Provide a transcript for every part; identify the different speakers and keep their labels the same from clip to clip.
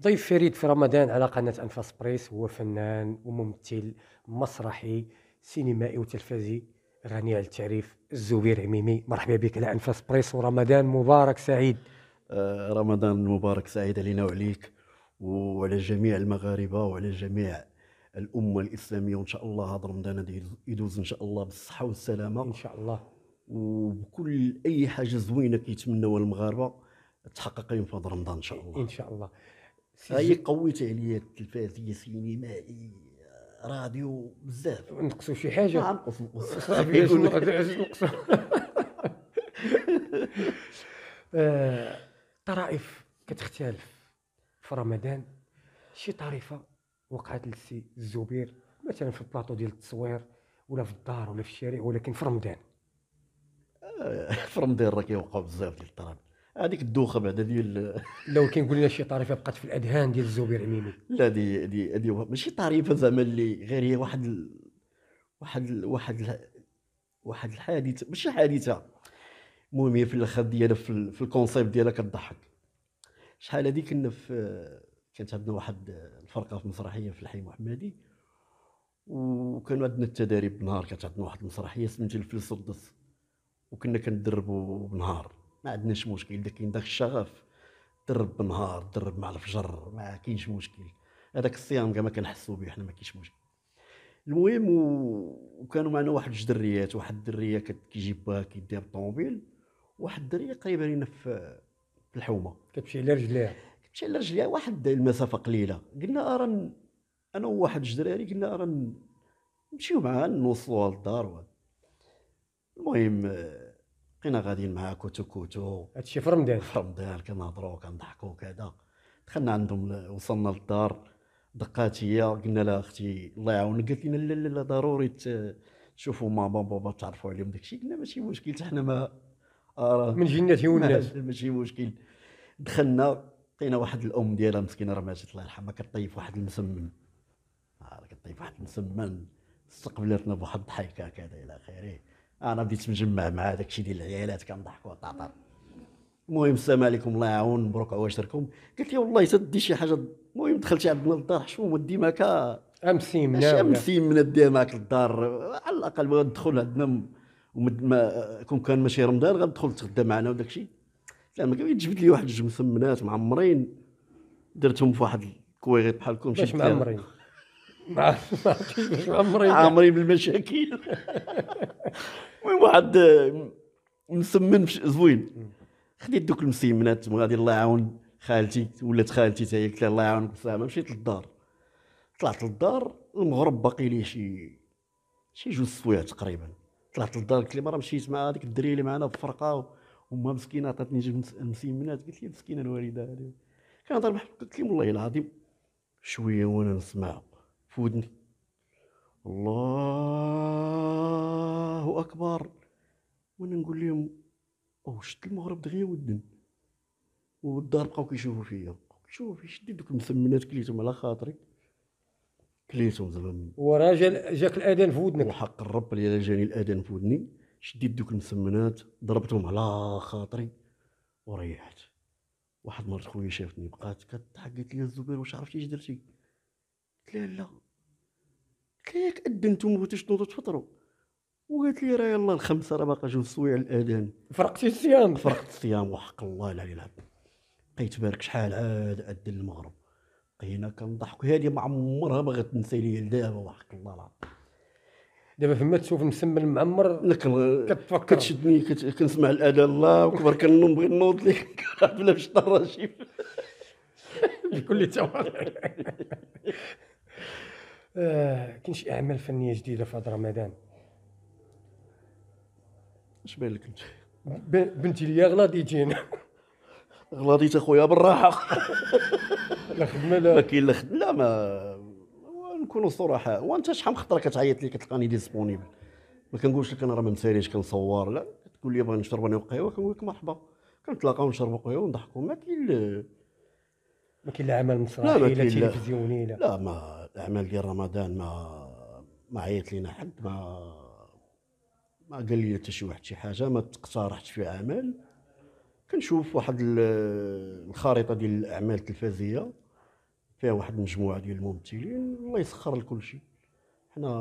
Speaker 1: ضيف فريد في رمضان على قناة أنفاس بريس هو فنان وممثل مسرحي سينمائي وتلفزي غني على التعريف الزبير عميمي مرحبا بك على أنفاس بريس ورمضان مبارك سعيد آه رمضان مبارك سعيد علينا وعليك
Speaker 2: وعلى جميع المغاربة وعلى جميع الأمة الإسلامية وإن شاء الله هذا رمضان يدوز إن شاء الله بالصحة والسلامة إن شاء الله وبكل اي حاجه زوينه كيتمناوها المغاربه تحقق لهم في هذا رمضان ان شاء الله ان شاء الله هي قويت عليا التلفازيه سينمائي راديو بزاف نقصوا شي حاجه ما نقص نقص نقصوا
Speaker 1: طرائف كتختلف في رمضان شي طريفه وقعت للسي الزبير مثلا في البلاطو ديال التصوير ولا في الدار ولا في الشارع ولكن في رمضان
Speaker 2: في رمضان راه كيوقعوا بزاف ديال الطراب هذيك الدوخه بعدا ديال
Speaker 1: لو قول لنا شي طريفه بقات في الاذهان ديال الزبير عميمي
Speaker 2: لا دي دي دي ماشي طريفه زعما اللي غير هي واحد ال... واحد ال... واحد ال... واحد الحادثه ماشي حادثه المهم هي في الاخر ديالها في, ال... في الكونسيبت ديالها كتضحك شحال هذيك كنا في كانت عندنا واحد الفرقه في مسرحيه في الحي محمدي وكانوا عندنا التدريب نهار كانت عندنا واحد المسرحيه سميتها الفلس والدس وكنا كندربوا بنهار ما عندناش مشكل اذا كاين داك الشغف درب بنهار درب مع الفجر ما كاينش مشكل هذاك الصيام كما كنحسوا به حنا ما كاينش مشكل المهم و... وكانوا معنا واحد جوج دريات واحد الدريه كيجيبها كيديها بالطوموبيل واحد الدريه قريبه لينا في الحومه كتمشي على رجليها كتمشي على رجليها واحد المسافه قليله قلنا ارا انا وواحد جوج دراري قلنا ارا نمشيو معاها نوصلوها للدار وهذا المهم بقينا غاديين معاه كوتو كوتو
Speaker 1: هادشي في رمضان في رمضان كنهضروا كنضحكوا كذا
Speaker 2: دخلنا عندهم وصلنا للدار دقات هي قلنا لها اختي الله يعاونك قالت لنا لا لا لا ضروري تشوفوا ماما بابا تعرفوا عليهم داكشي قلنا ماشي مشكل حتى حنا ما آه، من من هي والناس ماشي مشكل دخلنا لقينا واحد الام ديالها مسكينه راه ماتت الله يرحمها كطيب واحد المسمن آه، كطيب واحد المسمن استقبلتنا بواحد الضحك كذا الى اخره انا بديت مجمع مع داكشي الشيء ديال العيالات كنضحكوا طاطا المهم السلام عليكم الله يعاون مبروك عواشركم قالت لي والله تدي شي حاجه المهم دخلت عندنا للدار حشوم ودي ماكا امسي من امسي من الدي معاك على الاقل بغيت تدخل عندنا ما كون كان ماشي رمضان غندخل تغدى معنا وداك الشيء لا ما جبت لي واحد جوج مسمنات معمرين درتهم في واحد الكويغيط بحالكم شي معمرين
Speaker 1: عامرين بالمشاكل
Speaker 2: المهم واحد مسمن زوين خديت دوك المسيمنات غادي الله يعاون خالتي ولات خالتي تاهي قلت قلت الله يعاونك بالسلامه مشيت للدار طلعت للدار المغرب باقي لي شي شي جوج سوايع تقريبا طلعت للدار قلت لهم راه مشيت مع هذيك الدريه اللي معنا في الفرقه وما مسكينه عطاتني جوج مسيمنات قلت لي مسكينه الوالده هذه كنهضر بحال قلت لهم والله العظيم شويه وانا نسمع فودني ودني الله اكبر وانا نقول لهم او شت المغرب دغيا ودن والدار بقاو كيشوفوا فيا شوفي كيشوفوا شدي دوك المثمنات كليتهم على خاطري كليتهم زعما
Speaker 1: وراجل جاك الاذان في ودنك
Speaker 2: وحق الرب اللي جاني الاذان في ودني شديت دوك المسمنات ضربتهم على خاطري وريحت واحد مرة خويا شافتني بقات كتضحك قالت لي الزبير واش عرفتي اش درتي قلت لها لا كيق اذنت وما بغيتش تنوض تفطروا وقالت لي راه يلاه الخمسه راه باقا جوج سوايع الاذان فرقتي الصيام فرقت الصيام وحق الله العلي العظيم بقيت بارك شحال عاد عاد المغرب بقينا كنضحك هذه ما عمرها ما غتنسى لي دابا وحق الله العظيم دابا فما تشوف المسمى المعمر كتفكر كتشدني كت... كنسمع الاذان الله اكبر كنوم بغي نوض لك بلا باش طراشي بكل تواضع
Speaker 1: آه، كاين شي اعمال فنيه جديده في هذا رمضان اش بان لك انت بنتي ليا
Speaker 2: غلاضيتينا غلاضيت اخويا بالراحه
Speaker 1: لا خدمه لا ما كاين
Speaker 2: لا خدمه لا ما نكونوا صراحة وانت شحال من خطره كتعيط لي كتلقاني ديسبونيبل ما كنقولش لك انا راه ما مساليش كنصور لا كتقول لي بغي نشرب انا وقهوه كنقول لك مرحبا كنتلاقاو نشربوا قهوه ونضحكوا ما كاين ما كاين لا عمل مسرحي لا تلفزيوني لا لا ما الاعمال ديال رمضان ما ما عيط لينا حد ما ما قال لي حتى شي واحد شي حاجه ما تقترحتش في اعمال كنشوف واحد الخريطه ديال الاعمال التلفزيه فيها واحد المجموعه ديال الممثلين الله يسخر لكل شيء حنا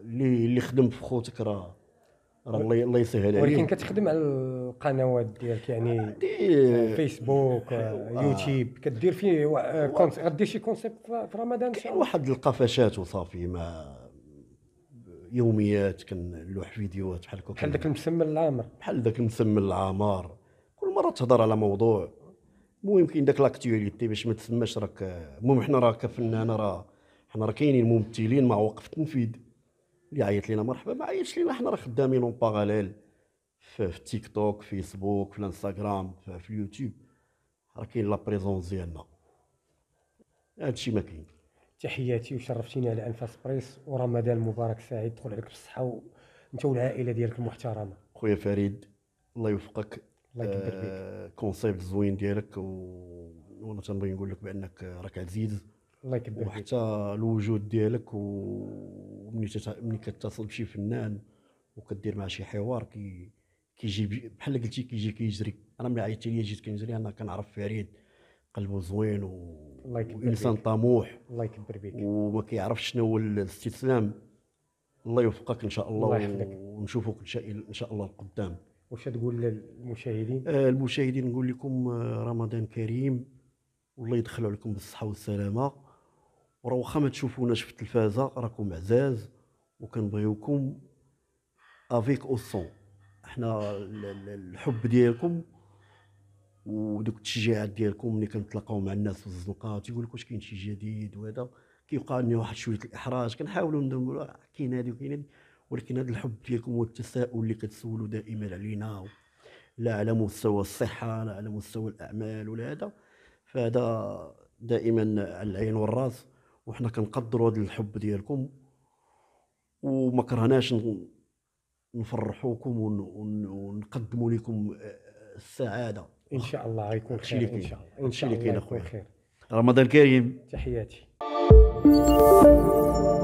Speaker 2: اللي اللي خدم في خوتك راه الله الله يسهل عليك ولكن
Speaker 1: كتخدم على القنوات ديالك يعني فيسبوك آه، يوتيوب آه، آه، كدير فيه كونس... غدير شي كونسيبت في رمضان كاين واحد القفشات وصافي ما
Speaker 2: يوميات كنلوح فيديوهات بحال بحال داك المسمى العامر بحال داك المسمى العامر كل مره تهضر على موضوع المهم كاين داك لاكتواليتي باش ما تسماش راك المهم حنا راه كفنان راه حنا راه كاينين ممثلين مع وقف التنفيذ اللي عيط لينا مرحبا ما عيطش لينا حنا راه خدامين اون باغاليل في تيك توك فيسبوك في الانستغرام في اليوتيوب راه كاين لا بريزونس ديالنا هادشي ما
Speaker 1: كاين تحياتي وشرفتيني على انفاس بريس ورمضان مبارك سعيد دخل عليك بالصحه وانت والعائله ديالك المحترمه
Speaker 2: خويا فريد الله يوفقك الله يكبر فيك آه كونسيبت زوين ديالك و... وانا تنبغي نقول لك بانك راك عزيز الله يكبر وحتى الوجود ديالك ومني تت... ملي كتصل بشي فنان وكدير معاه شي حوار كي كيجي بحال قلتي كيجي كيجري انا ملي عيطت ليا جيت كنجري انا كنعرف فريد قلبه زوين و... الله يكبر وانسان بيك. طموح الله يكبر بك وما كيعرفش شنو هو الاستسلام الله يوفقك ان شاء الله, الله يحفظك ونشوفك ان شاء الله القدام
Speaker 1: واش تقول للمشاهدين؟
Speaker 2: آه المشاهدين نقول لكم آه، رمضان كريم والله يدخل عليكم بالصحه والسلامه وراه واخا ما تشوفوناش في التلفازه راكم عزاز وكنبغيوكم افيك او سون حنا الحب ديالكم ودوك التشجيعات ديالكم ملي كنتلاقاو مع الناس في الزنقه تيقول لك واش كاين شي جديد وهذا كيبقى عندنا واحد شويه الاحراج كنحاولوا نديروا آه، كاين هذه وكاين هذه ولكن هذا الحب ديالكم والتساؤل اللي كتسولوا دائما علينا لا على مستوى الصحه لا على مستوى الاعمال ولا هذا فهذا دائما على العين والراس وحنا كنقدروا هذا الحب ديالكم وما كرهناش نفرحوكم ونقدموا لكم
Speaker 1: السعاده ان شاء الله غيكون خير ان شاء الله ان شاء الله يكون خير رمضان كريم تحياتي